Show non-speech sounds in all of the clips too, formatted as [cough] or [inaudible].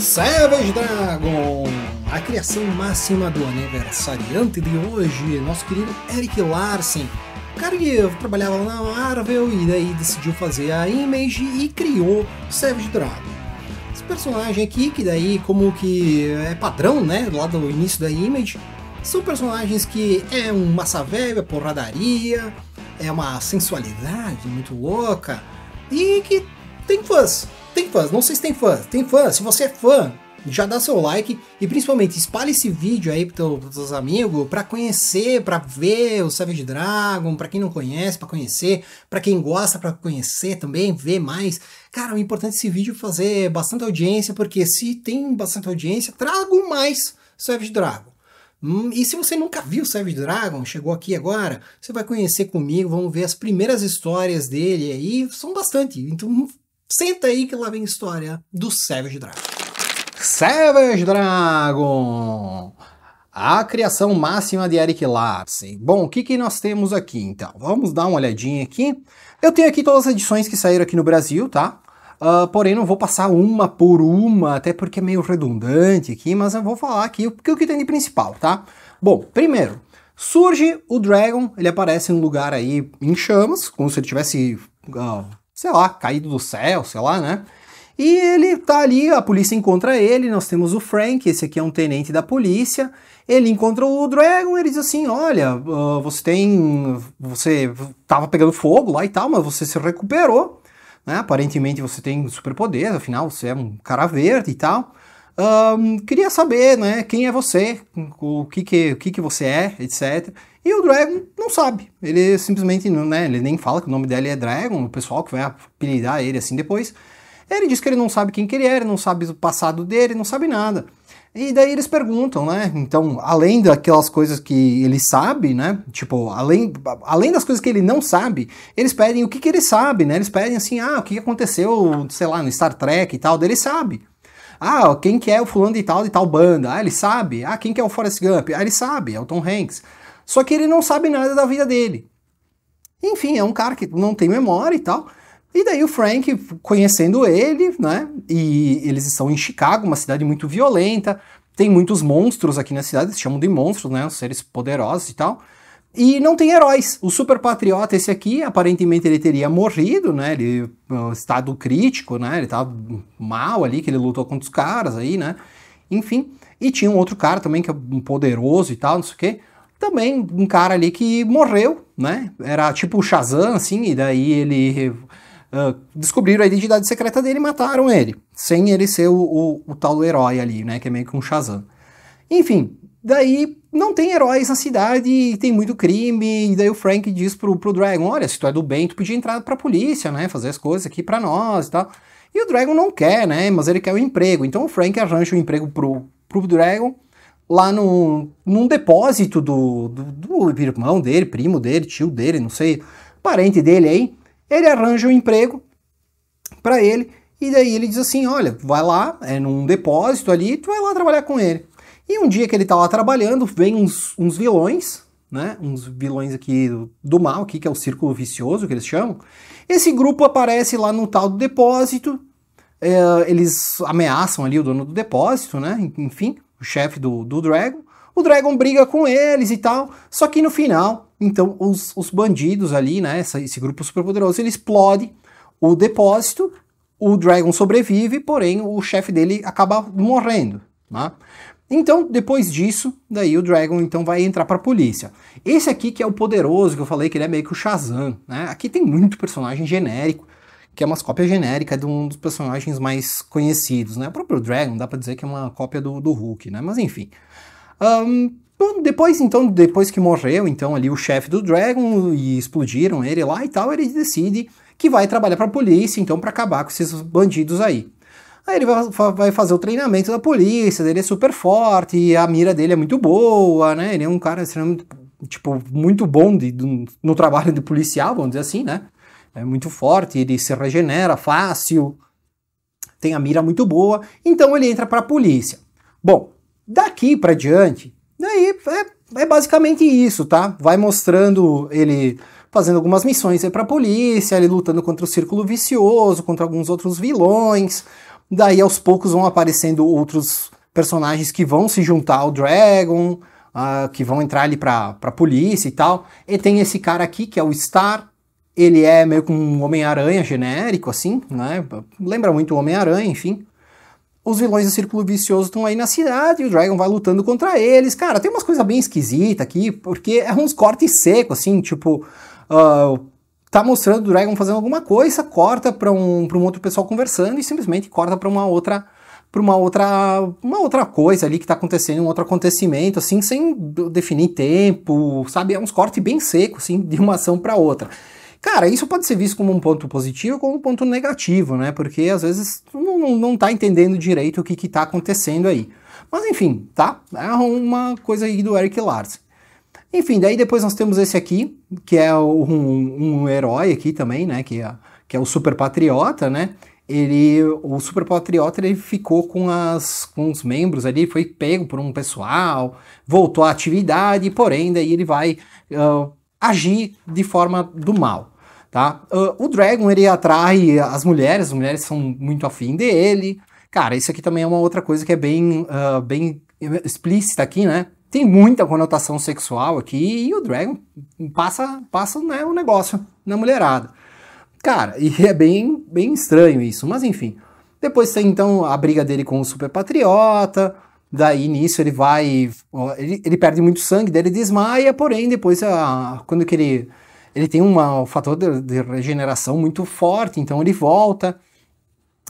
Savage Dragon, a criação máxima do aniversariante de hoje, nosso querido Eric Larsen. O cara que trabalhava na Marvel e daí decidiu fazer a Image e criou Savage Dragon Esse personagem aqui, que daí como que é padrão, né, lá do início da Image, são personagens que é um massa velha, porradaria, é uma sensualidade muito louca e que tem fãs. Tem fãs, não sei se tem fãs. Tem fãs, se você é fã, já dá seu like e principalmente espalhe esse vídeo aí para os seus amigos, para conhecer, para ver o Savage Dragon, para quem não conhece, para conhecer, para quem gosta, para conhecer também, ver mais. Cara, o importante desse é esse vídeo fazer bastante audiência, porque se tem bastante audiência, trago mais Savage Dragon. Hum, e se você nunca viu Savage Dragon, chegou aqui agora, você vai conhecer comigo, vamos ver as primeiras histórias dele aí, são bastante, então Senta aí que lá vem história do Savage Dragon. Savage Dragon! A criação máxima de Eric Larsen. Bom, o que, que nós temos aqui então? Vamos dar uma olhadinha aqui. Eu tenho aqui todas as edições que saíram aqui no Brasil, tá? Uh, porém, não vou passar uma por uma, até porque é meio redundante aqui, mas eu vou falar aqui o que, o que tem de principal, tá? Bom, primeiro, surge o Dragon, ele aparece em um lugar aí em chamas, como se ele tivesse uh, sei lá, caído do céu, sei lá, né? E ele tá ali, a polícia encontra ele, nós temos o Frank, esse aqui é um tenente da polícia. Ele encontra o Dragon, ele diz assim: "Olha, ah, você tem, você tava pegando fogo lá e tal, mas você se recuperou, né? Aparentemente você tem superpoderes, afinal você é um cara verde e tal". Um, queria saber, né, quem é você, o que que, o que que você é, etc. E o Dragon não sabe, ele simplesmente, não, né, ele nem fala que o nome dele é Dragon, o pessoal que vai apelidar ele assim depois. Ele diz que ele não sabe quem que ele era, não sabe o passado dele, não sabe nada. E daí eles perguntam, né? Então, além daquelas coisas que ele sabe, né? Tipo, além, além das coisas que ele não sabe, eles pedem o que, que ele sabe, né? Eles pedem assim, ah, o que aconteceu, sei lá, no Star Trek e tal, dele sabe. Ah, quem que é o fulano de tal, de tal banda? Ah, ele sabe. Ah, quem que é o Forrest Gump? Ah, ele sabe, é o Tom Hanks. Só que ele não sabe nada da vida dele. Enfim, é um cara que não tem memória e tal. E daí o Frank, conhecendo ele, né? E eles estão em Chicago, uma cidade muito violenta. Tem muitos monstros aqui na cidade, Eles chamam de monstros, né? Os seres poderosos e tal. E não tem heróis. O super patriota, esse aqui, aparentemente ele teria morrido, né? Ele, estado crítico, né? Ele tava mal ali, que ele lutou contra os caras aí, né? Enfim. E tinha um outro cara também, que é um poderoso e tal, não sei o quê. Também um cara ali que morreu, né? Era tipo o Shazam, assim, e daí ele... Uh, descobriram a identidade secreta dele e mataram ele. Sem ele ser o, o, o tal herói ali, né? Que é meio que um Shazam. Enfim, Daí não tem heróis na cidade, tem muito crime, e daí o Frank diz pro, pro Dragon, olha, se tu é do bem, tu podia entrar pra polícia, né, fazer as coisas aqui pra nós e tal. E o Dragon não quer, né, mas ele quer o um emprego, então o Frank arranja um emprego pro, pro Dragon, lá no, num depósito do, do, do irmão dele, primo dele, tio dele, não sei, parente dele aí, ele arranja um emprego para ele, e daí ele diz assim, olha, vai lá, é num depósito ali, tu vai lá trabalhar com ele. E um dia que ele tá lá trabalhando, vem uns, uns vilões, né? Uns vilões aqui do, do mal, aqui, que é o círculo vicioso que eles chamam. Esse grupo aparece lá no tal do depósito. É, eles ameaçam ali o dono do depósito, né? Enfim, o chefe do, do Dragon. O Dragon briga com eles e tal. Só que no final, então, os, os bandidos ali, né? Essa, esse grupo superpoderoso, ele explode o depósito. O Dragon sobrevive, porém o chefe dele acaba morrendo. Né? Então, depois disso, daí o Dragon então vai entrar para a polícia. Esse aqui que é o poderoso, que eu falei que ele é meio que o Shazam, né? Aqui tem muito personagem genérico, que é uma cópia genérica de um dos personagens mais conhecidos, né? O próprio Dragon dá para dizer que é uma cópia do, do Hulk, né? Mas enfim. Um, depois então, depois que morreu então ali o chefe do Dragon e explodiram ele lá e tal, ele decide que vai trabalhar para a polícia, então para acabar com esses bandidos aí. Aí ele vai fazer o treinamento da polícia, ele é super forte, a mira dele é muito boa, né? Ele é um cara extremamente, tipo, muito bom de, no trabalho de policial, vamos dizer assim, né? É muito forte, ele se regenera fácil, tem a mira muito boa, então ele entra para a polícia. Bom, daqui para diante, daí é, é basicamente isso, tá? Vai mostrando ele fazendo algumas missões para a polícia, ele lutando contra o círculo vicioso, contra alguns outros vilões, Daí aos poucos vão aparecendo outros personagens que vão se juntar ao Dragon, uh, que vão entrar ali pra, pra polícia e tal. E tem esse cara aqui que é o Star. Ele é meio que um Homem-Aranha genérico, assim, né? Lembra muito o Homem-Aranha, enfim. Os vilões do Círculo Vicioso estão aí na cidade e o Dragon vai lutando contra eles. Cara, tem umas coisas bem esquisitas aqui, porque é uns cortes secos, assim, tipo. Uh, tá mostrando o Dragon fazendo alguma coisa, corta para um, pra um outro pessoal conversando e simplesmente corta para uma outra para uma outra uma outra coisa ali que tá acontecendo, um outro acontecimento, assim, sem definir tempo, sabe? É uns cortes bem secos, assim, de uma ação para outra. Cara, isso pode ser visto como um ponto positivo ou como um ponto negativo, né? Porque às vezes não, não, não tá entendendo direito o que que tá acontecendo aí. Mas enfim, tá? É uma coisa aí do Eric Lars enfim, daí depois nós temos esse aqui, que é um, um herói aqui também, né? Que é, que é o super patriota, né? Ele, o super patriota ele ficou com, as, com os membros ali, foi pego por um pessoal, voltou à atividade, porém daí ele vai uh, agir de forma do mal, tá? Uh, o Dragon ele atrai as mulheres, as mulheres são muito afim dele. Cara, isso aqui também é uma outra coisa que é bem, uh, bem explícita aqui, né? Tem muita conotação sexual aqui e o Dragon passa, passa né, um negócio na mulherada. Cara, e é bem, bem estranho isso, mas enfim. Depois tem então a briga dele com o Super Patriota, daí nisso ele vai. Ele, ele perde muito sangue, dele ele desmaia, porém depois a, quando que ele. Ele tem uma, um fator de, de regeneração muito forte, então ele volta.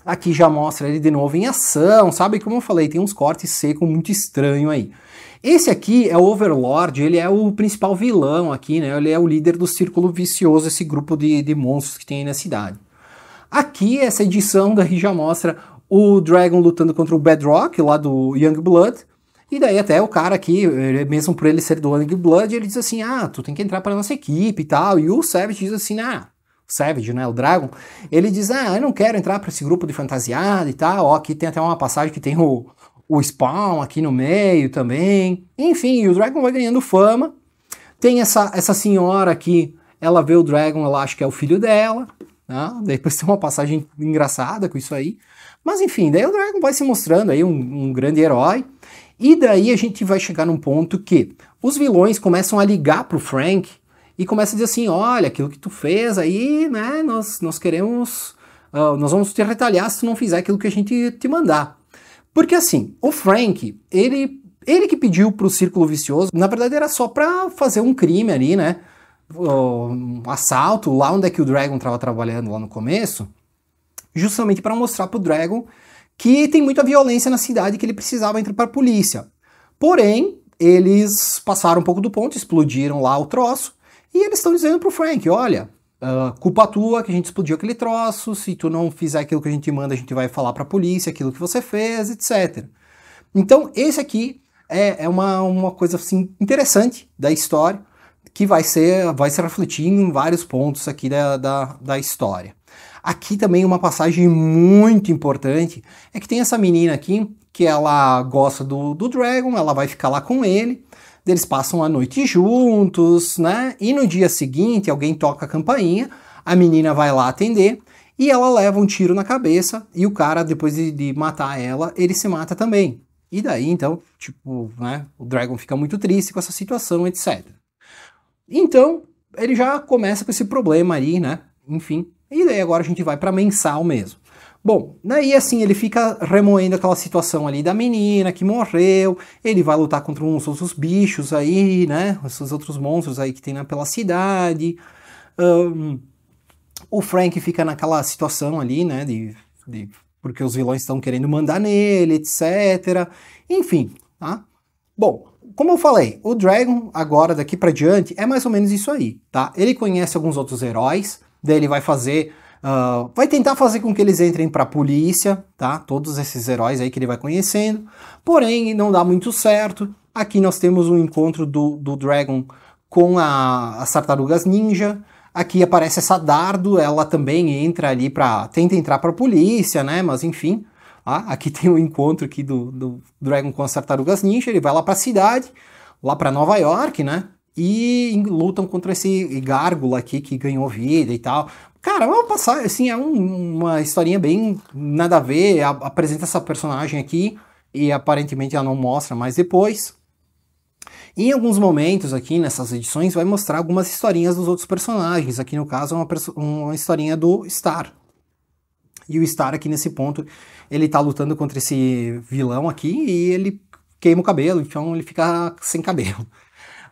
Aqui já mostra ele de novo em ação, sabe? Como eu falei, tem uns cortes secos muito estranho aí. Esse aqui é o Overlord, ele é o principal vilão aqui, né? Ele é o líder do círculo vicioso, esse grupo de, de monstros que tem aí na cidade. Aqui, essa edição da já mostra o Dragon lutando contra o Bedrock, lá do Youngblood. E daí até o cara aqui, mesmo por ele ser do Youngblood, ele diz assim, ah, tu tem que entrar para nossa equipe e tal. E o Savage diz assim, ah, Savage, né, o Dragon, ele diz, ah, eu não quero entrar para esse grupo de fantasiado e tal. Ó, aqui tem até uma passagem que tem o, o Spawn aqui no meio também. Enfim, o Dragon vai ganhando fama. Tem essa, essa senhora aqui, ela vê o Dragon, ela acha que é o filho dela. Né? Depois [laughs] tem uma passagem engraçada com isso aí. Mas enfim, daí o Dragon vai se mostrando aí um, um grande herói. E daí a gente vai chegar num ponto que os vilões começam a ligar pro Frank e começam a dizer assim: olha, aquilo que tu fez aí, né? Nós, nós queremos. Uh, nós vamos te retalhar se tu não fizer aquilo que a gente te mandar. Porque assim, o Frank, ele, ele que pediu pro círculo vicioso, na verdade era só pra fazer um crime ali, né? Um assalto lá onde é que o Dragon tava trabalhando lá no começo, justamente para mostrar pro Dragon que tem muita violência na cidade que ele precisava entrar para polícia. Porém, eles passaram um pouco do ponto, explodiram lá o troço, e eles estão dizendo pro Frank, olha, Uh, culpa tua que a gente explodiu aquele troço, se tu não fizer aquilo que a gente manda, a gente vai falar para a polícia aquilo que você fez, etc. Então, esse aqui é, é, uma, uma coisa assim, interessante da história, que vai ser vai se refletir em vários pontos aqui da, da, da história. Aqui também uma passagem muito importante é que tem essa menina aqui que ela gosta do, do Dragon, ela vai ficar lá com ele, eles passam a noite juntos, né? E no dia seguinte, alguém toca a campainha, a menina vai lá atender e ela leva um tiro na cabeça e o cara, depois de, de matar ela, ele se mata também. E daí, então, tipo, né? O Dragon fica muito triste com essa situação, etc. Então, ele já começa com esse problema aí, né? Enfim. E daí agora a gente vai para mensal mesmo. Bom, daí né, assim ele fica remoendo aquela situação ali da menina que morreu, ele vai lutar contra uns outros bichos aí, né? Esses outros monstros aí que tem na, pela cidade. Um, o Frank fica naquela situação ali, né? De, de porque os vilões estão querendo mandar nele, etc. Enfim, tá? Bom, como eu falei, o Dragon agora daqui para diante é mais ou menos isso aí, tá? Ele conhece alguns outros heróis, daí ele vai fazer Uh, vai tentar fazer com que eles entrem para a polícia, tá? Todos esses heróis aí que ele vai conhecendo. Porém, não dá muito certo. Aqui nós temos um encontro do, do Dragon com a, as tartarugas ninja. Aqui aparece essa Dardo, ela também entra ali para tenta entrar para a polícia, né? Mas enfim, ah, aqui [laughs] tem um encontro aqui do, do Dragon com as tartarugas ninja. Ele vai lá para a cidade, lá para Nova York, né? e lutam contra esse gárgula aqui que ganhou vida e tal. Cara, vamos passar, assim, é um, uma historinha bem nada a ver, a, apresenta essa personagem aqui e aparentemente ela não mostra mais depois. Em alguns momentos aqui nessas edições vai mostrar algumas historinhas dos outros personagens, aqui no caso é uma, uma historinha do Star. E o Star aqui nesse ponto, ele tá lutando contra esse vilão aqui e ele queima o cabelo, então ele fica sem cabelo.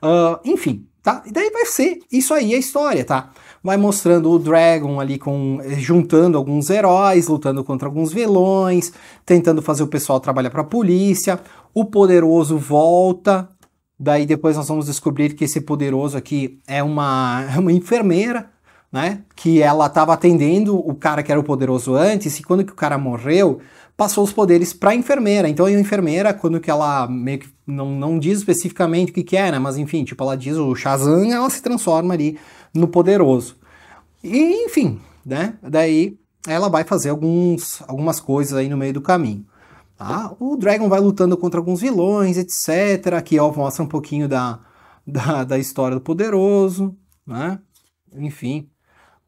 Uh, enfim, tá? E daí vai ser isso aí a história, tá? Vai mostrando o Dragon ali com eh, juntando alguns heróis, lutando contra alguns vilões, tentando fazer o pessoal trabalhar para a polícia. O poderoso volta. Daí depois nós vamos descobrir que esse poderoso aqui é uma, [laughs] é uma enfermeira, né? Que ela estava atendendo o cara que era o poderoso antes, e quando que o cara morreu, passou os poderes para a enfermeira. Então a enfermeira, quando que ela meio que não, não diz especificamente o que, que é, né? Mas enfim, tipo, ela diz o Shazam, ela se transforma ali no poderoso. E enfim, né? Daí ela vai fazer alguns, algumas coisas aí no meio do caminho. Tá? O Dragon vai lutando contra alguns vilões, etc. Aqui ó, mostra um pouquinho da, da, da história do poderoso, né? Enfim,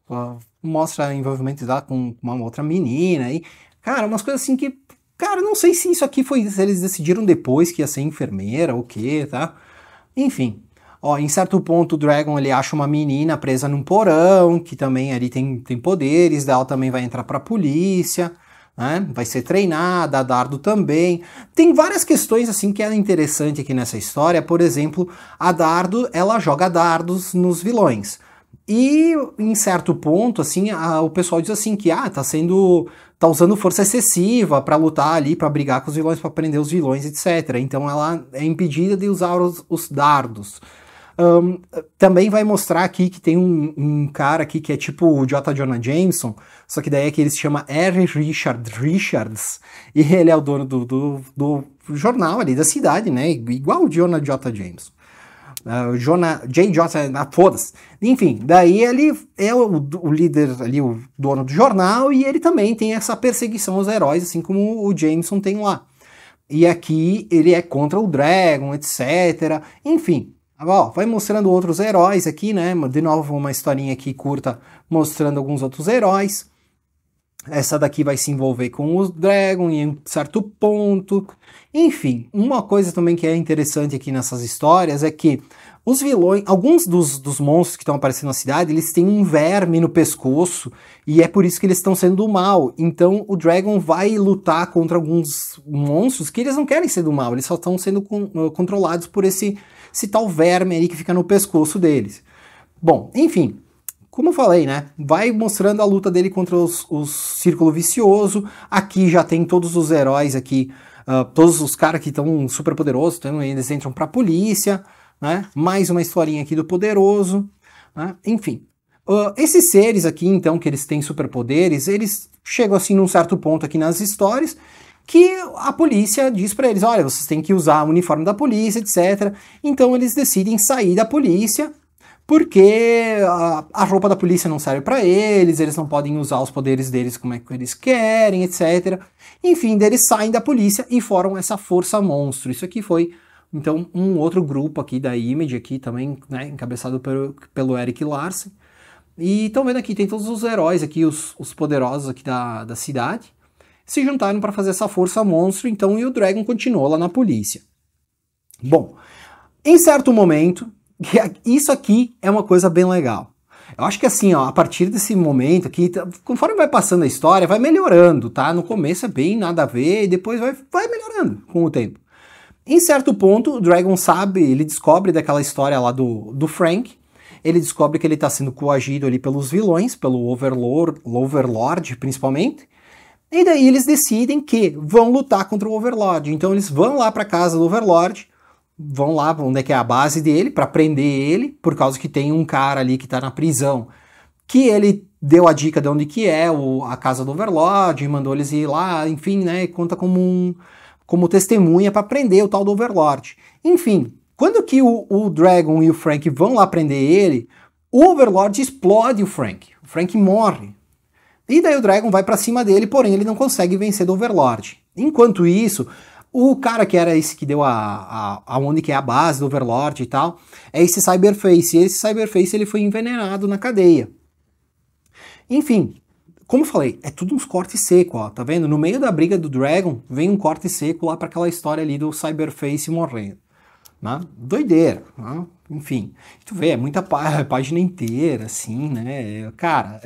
ó, mostra envolvimento dela tá, com uma outra menina aí. Cara, umas coisas assim que. Cara, não sei se isso aqui foi. Se eles decidiram depois que ia ser enfermeira ou o quê, tá? Enfim. Ó, em certo ponto, o Dragon ele acha uma menina presa num porão, que também ali tem, tem poderes, ela também vai entrar pra polícia. Né? Vai ser treinada, a Dardo também. Tem várias questões assim que é interessante aqui nessa história. Por exemplo, a Dardo ela joga dardos nos vilões. E em certo ponto, assim, a, o pessoal diz assim que ah, tá sendo tá usando força excessiva para lutar ali, para brigar com os vilões, para prender os vilões, etc. Então ela é impedida de usar os, os dardos. Um, também vai mostrar aqui que tem um, um, cara aqui que é tipo o J. Jonah Jameson, só que daí é que ele se chama R. Richard Richards, e ele é o dono do, do, do jornal ali da cidade, né? Igual o Jonah J. Jameson. Uh, Jonah, J. Johnson, né? ah, foda-se. Enfim, daí ele é o, o, líder ali, o dono do jornal, e ele também tem essa perseguição aos heróis, assim como o Jameson tem lá. E aqui ele é contra o Dragon, etc. Enfim, ó, vai mostrando outros heróis aqui, né? De novo, uma historinha aqui curta mostrando alguns outros heróis essa daqui vai se envolver com o Dragon em um certo ponto. Enfim, uma coisa também que é interessante aqui nessas histórias é que os vilões, alguns dos, dos monstros que estão aparecendo na cidade, eles têm um verme no pescoço e é por isso que eles estão sendo do mal. Então o Dragon vai lutar contra alguns monstros que eles não querem ser do mal, eles só estão sendo con eh, controlados por esse, esse tal verme aí que fica no pescoço deles. Bom, enfim, como eu falei, né? Vai mostrando a luta dele contra os, os círculo vicioso. Aqui já tem todos os heróis aqui, uh, todos os caras que estão super poderosos, então eles entram para a polícia, né? Mais uma historinha aqui do poderoso, né? Enfim, uh, esses seres aqui, então, que eles têm superpoderes, eles chegam assim num certo ponto aqui nas histórias que a polícia diz para eles, olha, vocês têm que usar o uniforme da polícia, etc. Então eles decidem sair da polícia porque a, a roupa da polícia não serve para eles, eles não podem usar os poderes deles como é que eles querem, etc. Enfim, eles saem da polícia e formam essa força monstro. Isso aqui foi então um outro grupo aqui da Image aqui também, né, encabeçado pelo, pelo Eric Larsen. E estão vendo aqui, tem todos os heróis aqui, os, os poderosos aqui da, da cidade, se juntaram para fazer essa força monstro, então, e o Dragon continuou lá na polícia. Bom, em certo momento, isso aqui é uma coisa bem legal. Eu acho que assim, ó, a partir desse momento aqui, tá, conforme vai passando a história, vai melhorando, tá? No começo é bem nada a ver e depois vai, vai melhorando com o tempo. Em certo ponto, o Dragon sabe, ele descobre daquela história lá do, do Frank, ele descobre que ele está sendo coagido ali pelos vilões, pelo Overlord, Overlord principalmente, e daí eles decidem que vão lutar contra o Overlord. Então eles vão lá para casa do Overlord vão lá onde é que é a base dele para prender ele, por causa que tem um cara ali que está na prisão, que ele deu a dica de onde que é o, a casa do Overlord, mandou eles ir lá, enfim, né, conta como um, como testemunha para prender o tal do Overlord. Enfim, quando que o, o Dragon e o Frank vão lá prender ele, o Overlord explode o Frank. O Frank morre. E daí o Dragon vai para cima dele, porém ele não consegue vencer do Overlord. Enquanto isso, o cara que era esse que deu a, a, a que é a base do Overlord e tal, é esse Cyberface. E esse Cyberface ele foi envenenado na cadeia. Enfim, como eu falei, é tudo uns cortes seco, ó, tá vendo? No meio da briga do Dragon, vem um corte seco lá para aquela história ali do Cyberface morrendo. Né? Doideira, né? enfim. Tu vê, é muita pá [laughs] página inteira, assim, né? Cara,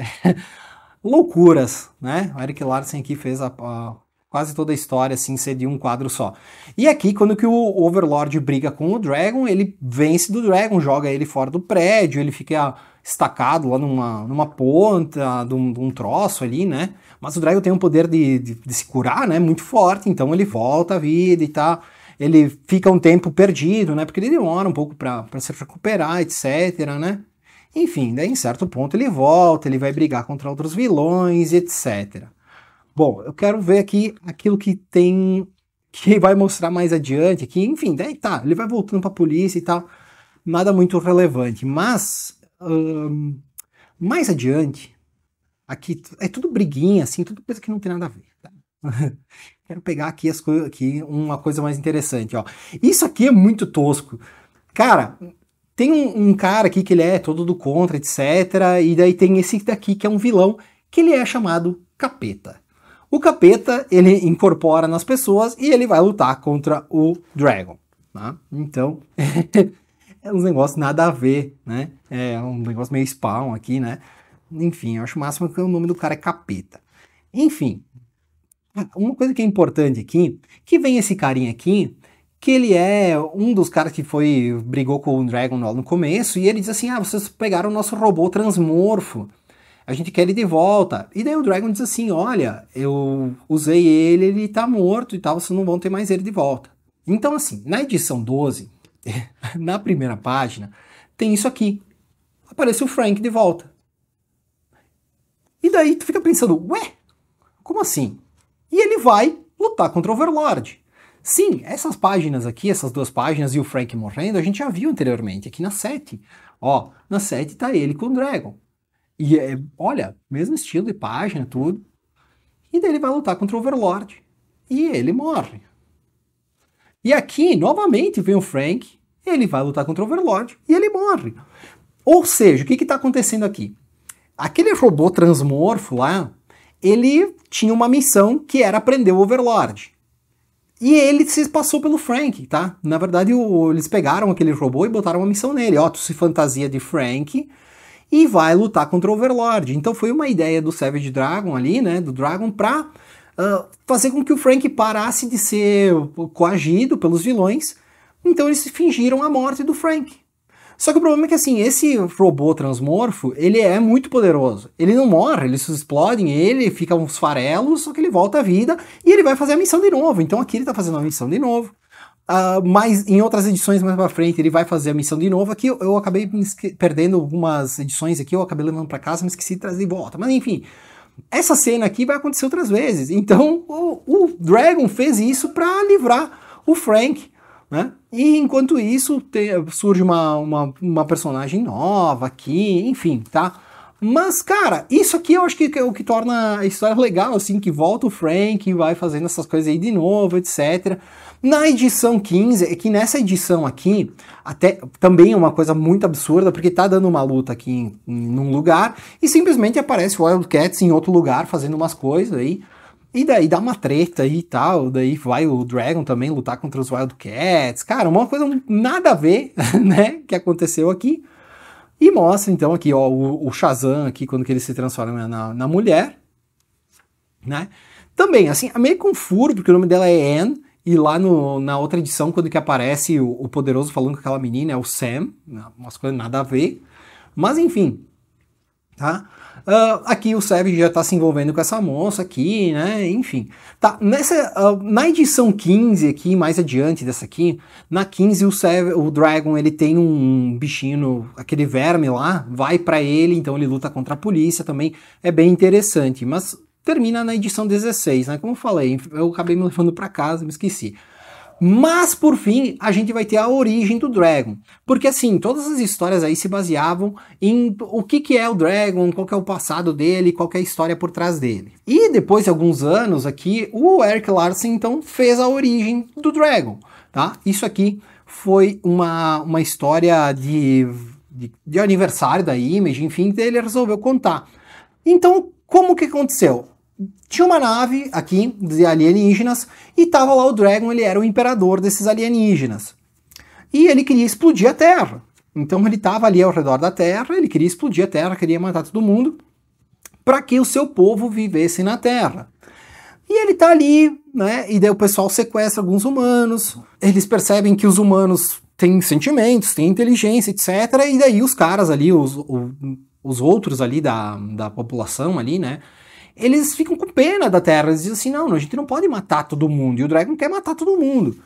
[laughs] loucuras, né? O Eric Larsen aqui fez a, a quase toda a história assim ser de um quadro só. E aqui, quando que o Overlord briga com o Dragon, ele vence do Dragon, joga ele fora do prédio, ele fica estacado lá numa, numa ponta de um, de um troço ali, né? Mas o Dragon tem um poder de, de, de, se curar, né? Muito forte, então ele volta à vida e tal. Tá, ele fica um tempo perdido, né? Porque ele demora um pouco para se recuperar, etc, né? Enfim, daí em certo ponto ele volta, ele vai brigar contra outros vilões, etc. Bom, eu quero ver aqui aquilo que tem que vai mostrar mais adiante, que enfim, daí né, tá, ele vai voltando para a polícia e tal, nada muito relevante, mas hum, mais adiante, aqui é tudo briguinha, assim, tudo coisa que não tem nada a ver. Tá? [laughs] Quero pegar aqui as coisas, aqui uma coisa mais interessante, ó. Isso aqui é muito tosco, cara. Tem um, um cara aqui que ele é todo do contra, etc. E daí tem esse daqui que é um vilão que ele é chamado Capeta. O capeta, ele incorpora nas pessoas e ele vai lutar contra o Dragon. Tá? Então, [laughs] é um negócio nada a ver, né? É um negócio meio spawn aqui, né? Enfim, eu acho o máximo que o nome do cara é capeta. Enfim, uma coisa que é importante aqui, que vem esse carinha aqui, que ele é um dos caras que foi brigou com o Dragon no começo, e ele diz assim: "Ah, vocês pegaram o nosso robô transmorfo" a gente quer ele de volta. E daí o Dragon diz assim: olha, eu usei ele, ele tá morto e tal, vocês não vão ter mais ele de volta. Então, assim, na edição 12, [laughs] na primeira página, tem isso aqui. Aparece o Frank de volta. E daí tu fica pensando, ué, como assim? E ele vai lutar contra o Overlord. Sim, essas páginas aqui, essas duas páginas e o Frank morrendo, a gente já viu anteriormente, aqui na 7. Ó, na 7 tá ele com o Dragon. E é, olha, mesmo estilo e página, tudo. E daí ele vai lutar contra o Overlord. E ele morre. E aqui, novamente, vem o Frank. Ele vai lutar contra o Overlord. E ele morre. Ou seja, o que está acontecendo aqui? Aquele robô transmorfo lá, ele tinha uma missão que era prender o Overlord. E ele se passou pelo Frank, tá? Na verdade, o, eles pegaram aquele robô e botaram uma missão nele. Ó, tu se fantasia de Frank e vai lutar contra o Overlord. Então foi uma ideia do Savage Dragon ali, né, do Dragon, pra uh, fazer com que o Frank parasse de ser coagido pelos vilões. Então eles fingiram a morte do Frank. Só que o problema é que assim, esse robô transmorfo, ele é muito poderoso. Ele não morre, eles explodem ele, fica uns farelos, só que ele volta à vida e ele vai fazer a missão de novo. Então aqui ele tá fazendo a missão de novo. Uh, mas em outras edições mais pra frente ele vai fazer a missão de novo. Aqui eu, eu acabei perdendo algumas edições aqui, eu acabei levando para casa, me esqueci de trazer de volta. Mas enfim, essa cena aqui vai acontecer outras vezes. Então o, o Dragon fez isso para livrar o Frank, né? E enquanto isso te, surge uma, uma, uma personagem nova aqui, enfim, tá? Mas, cara, isso aqui eu acho que é o que torna a história legal, assim, que volta o Frank e vai fazendo essas coisas aí de novo, etc. Na edição 15, é que nessa edição aqui, até também é uma coisa muito absurda, porque tá dando uma luta aqui em, em um lugar e simplesmente aparece o Wildcats em outro lugar fazendo umas coisas aí. E daí dá uma treta aí e tal, daí vai o Dragon também lutar contra os Wildcats. Cara, uma coisa nada a ver, [laughs] né, que aconteceu aqui. E mostra então aqui ó, o, o Shazam aqui quando que ele se transforma na, na mulher, né? Também, assim, é meio confuso, porque o nome dela é Anne, e lá no, na outra edição, quando que aparece o, o, poderoso falando com aquela menina, é o Sam, né? umas coisas nada a ver. Mas enfim, tá? Uh, aqui o Savage já está se envolvendo com essa moça aqui, né? Enfim. Tá, nessa, uh, na edição 15 aqui, mais adiante dessa aqui, na 15 o, Savage, o Dragon ele tem um bichinho, aquele verme lá, vai para ele, então ele luta contra a polícia também. É bem interessante, mas termina na edição 16, né? Como eu falei, eu acabei me levando para casa, me esqueci. Mas por fim, a gente vai ter a origem do Dragon, porque assim, todas as histórias aí se baseavam em o que que é o Dragon, qual é o passado dele, qual é a história por trás dele. E depois de alguns anos aqui, o Eric Larsen então fez a origem do Dragon, tá? Isso aqui foi uma, uma história de, de, de aniversário da Image, enfim, ele resolveu contar. Então, como que aconteceu? tinha uma nave aqui de alienígenas e tava lá o Dragon, ele era o imperador desses alienígenas. E ele queria explodir a Terra. Então ele tava ali ao redor da Terra, ele queria explodir a Terra, queria matar todo mundo para que o seu povo vivesse na Terra. E ele tá ali, né? E daí o pessoal sequestra alguns humanos. Eles percebem que os humanos têm sentimentos, têm inteligência, etc. E daí os caras ali, os, os outros ali da, da população ali, né? eles ficam com pena da Terra. Eles dizem assim: não, a gente não pode matar todo mundo. E o Dragon quer matar todo mundo.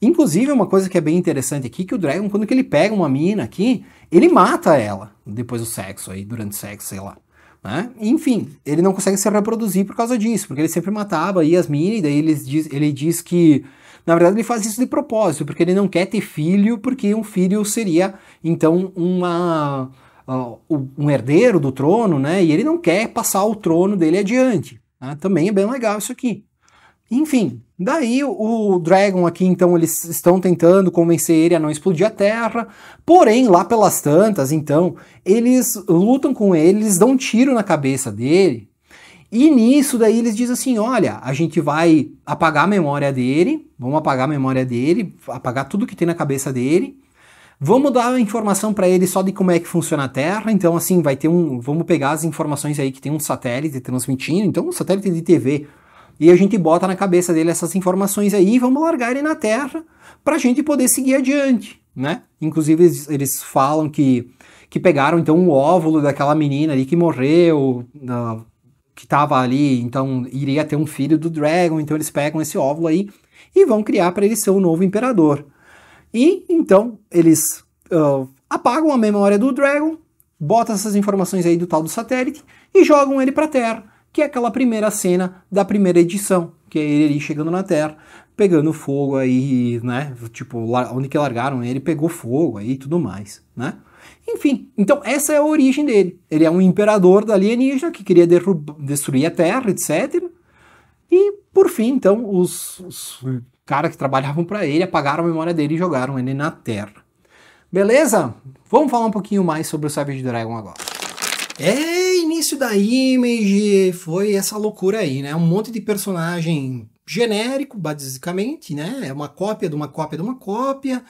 Inclusive, uma coisa que é bem interessante aqui, que o Dragon, quando que ele pega uma mina aqui, ele mata ela depois do sexo, aí, durante o sexo, sei lá. Né? Enfim, ele não consegue se reproduzir por causa disso, porque ele sempre matava aí as minas, e daí ele diz, ele diz que. Na verdade, ele faz isso de propósito, porque ele não quer ter filho, porque um filho seria, então, uma ah, um herdeiro do trono, né? E ele não quer passar o trono dele adiante. Né? Também é bem legal isso aqui. Enfim, daí o Dragon aqui, então, eles estão tentando convencer ele a não explodir a Terra. Porém, lá pelas tantas, então, eles lutam com ele, eles dão um tiro na cabeça dele. E nisso daí eles dizem assim, olha, a gente vai apagar a memória dele, vamos apagar a memória dele, apagar tudo que tem na cabeça dele Vamos dar a informação para ele só de como é que funciona a Terra. Então, assim, vai ter um. Vamos pegar as informações aí que tem um satélite transmitindo, então um satélite de TV. E a gente bota na cabeça dele essas informações aí e vamos largar ele na Terra para a gente poder seguir adiante, né? Inclusive, eles, falam que, que pegaram então o um óvulo daquela menina ali que morreu, que estava ali, então iria ter um filho do Dragon. Então, eles pegam esse óvulo aí e vão criar para ele ser o novo imperador. E então eles uh, apagam a memória do Dragon, botam essas informações aí do tal do satélite e jogam ele para a Terra, que é aquela primeira cena da primeira edição, que é ele chegando na Terra, pegando fogo aí, né? Tipo, onde que largaram ele, pegou fogo aí e tudo mais, né? Enfim, então essa é a origem dele. Ele é um imperador da alienígena que queria destruir a Terra, etc. E, por fim, então, os, os cara que trabalhavam para ele, apagaram a memória dele e jogaram ele na Terra. Beleza? Vamos falar um pouquinho mais sobre o Savage Dragon agora. É, início da Image, foi essa loucura aí, né? Um monte de personagem genérico, basicamente, né? É uma cópia de uma cópia de uma cópia.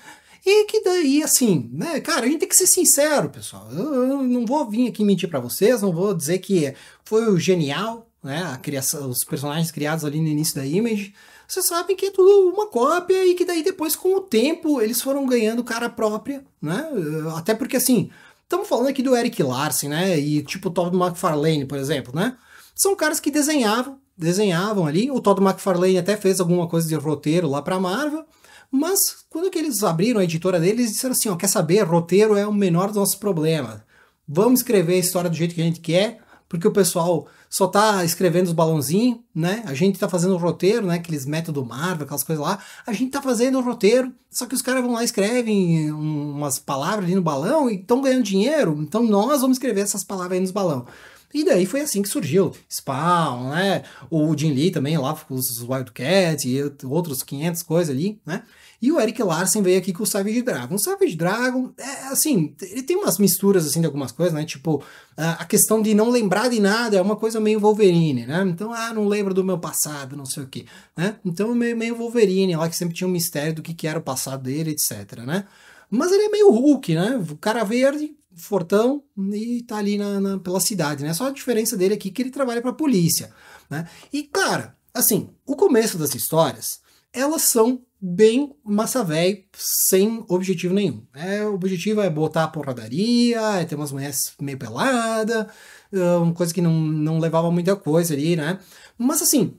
E que daí, assim, né, cara, a gente tem que ser sincero, pessoal. Eu, eu não vou vir aqui mentir para vocês, não vou dizer que foi o genial, né? A criação, os personagens criados ali no início da Image vocês sabem que é tudo uma cópia e que daí depois, com o tempo, eles foram ganhando cara própria, né? Eh, até porque, assim, estamos falando aqui do Eric Larsen, né? E tipo o Todd McFarlane, por exemplo, né? São caras que desenhavam, desenhavam ali. O Todd McFarlane até fez alguma coisa de roteiro lá a Marvel, mas quando que eles abriram a editora deles, eles disseram assim, ó, quer saber? Roteiro é o menor dos nossos problemas. Vamos escrever a história do jeito que a gente quer, porque o pessoal só tá escrevendo os balãozinhos, né? A gente tá fazendo o roteiro, né? Aqueles métodos Marvel, aquelas coisas lá. A gente tá fazendo o roteiro, só que os caras vão lá e escrevem umas palavras ali no balão e estão ganhando dinheiro. Então nós vamos escrever essas palavras aí nos balão. E daí foi assim que surgiu Spawn, né? O Jim Lee também lá com os Wildcats e outros 500 coisas ali, né? E o Eric Larsen veio aqui com o Savage Dragon. O Savage Dragon, é, assim, ele tem umas misturas, assim, de algumas coisas, né? Tipo, a questão de não lembrar de nada é uma coisa meio Wolverine, né? Então, ah, não lembro do meu passado, não sei o quê, né? Então, é meio, meio Wolverine lá, que sempre tinha um mistério do que, que era o passado dele, etc, né? Mas ele é meio Hulk, né? O cara verde fortão e tá ali na, na, pela cidade, né? Só a diferença dele aqui é que ele trabalha para a polícia, né? E cara, assim, o começo das histórias, elas são bem massa velho, sem objetivo nenhum. É, o objetivo é botar a porradaria, é ter umas mulheres meio pelada, uma coisa que não, não levava muita coisa ali, né? Mas assim,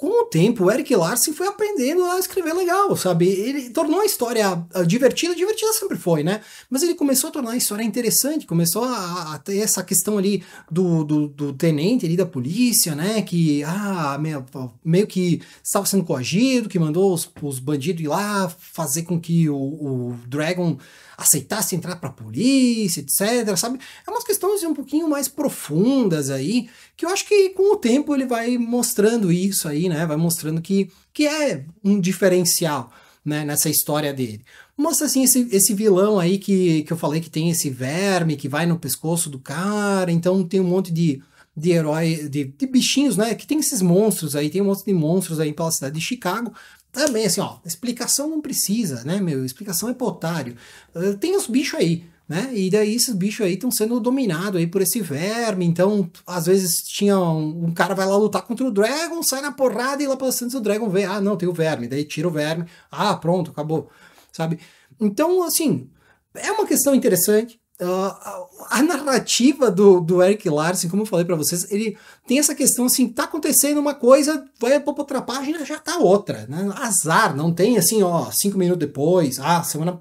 com o tempo, o Eric Larsen foi aprendendo a escrever legal, sabe? Ele tornou a história divertida, divertida sempre foi, né? Mas ele começou a tornar a história interessante, começou a, a ter essa questão ali do, do, do, tenente ali da polícia, né? Que, ah, meio, meio que estava sendo coagido, que mandou os, os bandidos ir lá fazer com que o, o Dragon aceitasse entrar para a polícia, etc. Sabe? É umas questões um pouquinho mais profundas aí, que eu acho que com o tempo ele vai mostrando isso aí, né? Vai mostrando que, que é um diferencial né, nessa história dele. Mostra assim esse, esse vilão aí que, que eu falei que tem esse verme que vai no pescoço do cara, então tem um monte de de herói, de, de, bichinhos, né? Que tem esses monstros aí, tem um monte de monstros aí pela cidade de Chicago. Também assim, ó, explicação não precisa, né, meu? Explicação é pra otário. Eh, tem os bichos aí, né? E daí esses bichos aí estão sendo dominados aí por esse verme. Então, às vezes tinha um, um, cara vai lá lutar contra o Dragon, sai na porrada e lá pelo centro o Dragon vê, ah, não, tem o verme. Daí tira o verme. Ah, pronto, acabou. Sabe? Então, assim, é uma questão interessante. Uh, a narrativa do, do Eric Larsen, como eu falei para vocês, ele tem essa questão assim, tá acontecendo uma coisa, vai pra página, já tá outra, né? Azar, não tem assim, ó, cinco minutos depois, ah, semana,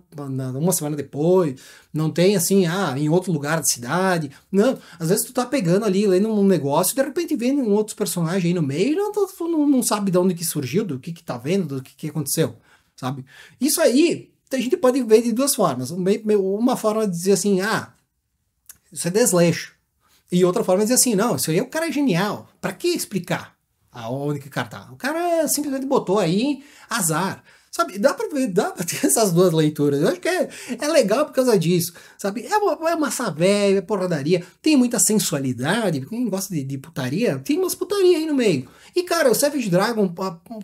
uma semana depois, não tem assim, ah, em outro lugar da cidade, não. Às vezes tu tá pegando ali, lendo um negócio, de repente vendo um outro personagem aí no meio, não, tu tá, não, não sabe de onde que surgiu, do que que tá vendo, do que que aconteceu, sabe? Isso aí então, a gente pode ver de duas formas. Uma forma de dizer assim, ah, isso é desleixo. E outra forma de dizer assim, não, isso aí é o cara é genial. Para que explicar a que carta O cara simplesmente botou aí azar. Sabe, dá pra, ver, dá pra ter [laughs] essas duas leituras. Eu acho que é, é legal por causa disso. Sabe, é, uma, é massa velha, é porradaria. Tem muita sensualidade. Quem gosta de, de, putaria, tem umas putaria aí no meio. E, cara, o Savage Dragon,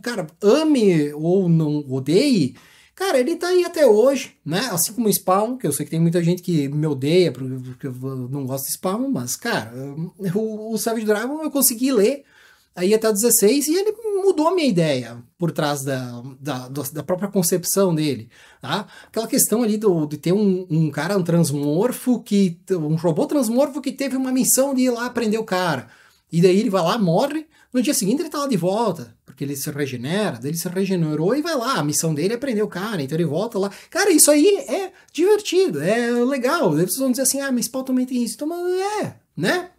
cara, ame ou não odeie, Cara, ele tá aí até hoje, né? Assim como o Spawn, que eu sei que tem muita gente que me odeia porque eu não gosto de Spawn, mas, cara, o, o Savage Dragon eu consegui ler aí até 16 e ele mudou a minha ideia por trás da, da, da própria concepção dele, tá? Aquela questão ali do, de ter um, um cara, um transmorfo, que, um robô transmorfo que teve uma missão de ir lá prender o cara. E daí ele vai lá, morre, no dia seguinte ele tá lá de volta, porque ele se regenera, ele se regenerou e vai lá. A missão dele é prender o cara, então ele volta lá. Cara, isso aí é divertido, é legal. Daí vocês vão dizer assim, ah, mas Paul também tem isso. Então, é, né?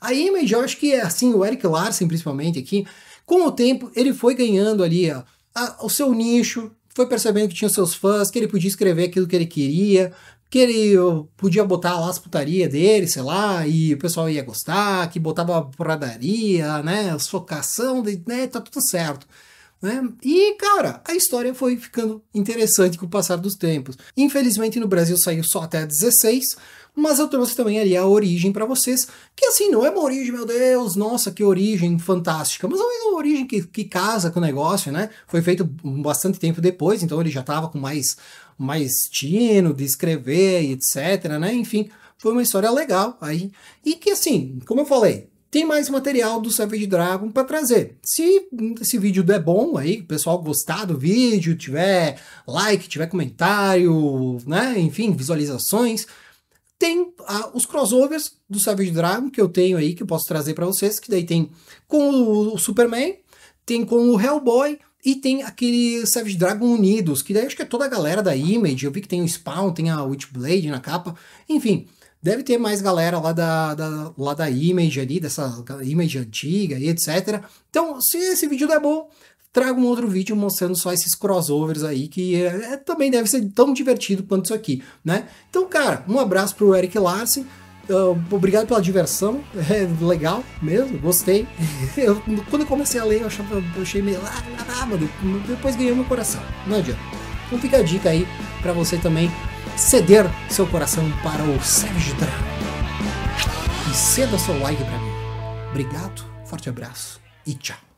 A Image, eu acho que, assim, o Eric Larsen, principalmente aqui, com o tempo, ele foi ganhando ali a, a, o seu nicho, foi percebendo que tinha seus fãs, que ele podia escrever aquilo que ele queria, que ele podia botar lá as putarias dele, sei lá, e o pessoal ia gostar, que botava pradaria, né, socação, né, tá tudo certo. Né? E, cara, a história foi ficando interessante com o passar dos tempos. Infelizmente, no Brasil saiu só até 16, mas eu trouxe também ali a origem para vocês, que assim, não é uma origem, meu Deus, nossa, que origem fantástica, mas é uma origem que, que casa com o negócio, né? Foi feito bastante tempo depois, então ele já estava com mais, mais tino de escrever e etc, né? Enfim, foi uma história legal aí. E que assim, como eu falei, tem mais material do Savage Dragon para trazer. Se esse vídeo é bom aí, o pessoal gostar do vídeo, tiver like, tiver comentário, né, enfim, visualizações, tem ah, os crossovers do Savage Dragon que eu tenho aí, que eu posso trazer para vocês, que daí tem com o, o, Superman, tem com o Hellboy e tem aquele Savage Dragon Unidos, que daí acho que é toda a galera da Image, eu vi que tem o Spawn, tem a Witchblade na capa, enfim, deve ter mais galera lá da, da, lá da Image ali, dessa Image antiga e etc. Então, se esse vídeo der bom, trago um outro vídeo mostrando só esses crossovers aí, que é, é, também deve ser tão divertido quanto isso aqui, né? Então, cara, um abraço pro Eric Larsen. Uh, obrigado pela diversão, [laughs] é legal mesmo, gostei. [laughs] eu, quando eu comecei a ler, eu, achava, achei meio. Ah, ah, ah mano, depois ganhei meu coração, não adianta. Então fica a dica aí para você também ceder seu coração para o Sérgio Dragon. E ceda seu like para mim. Obrigado, forte abraço e tchau.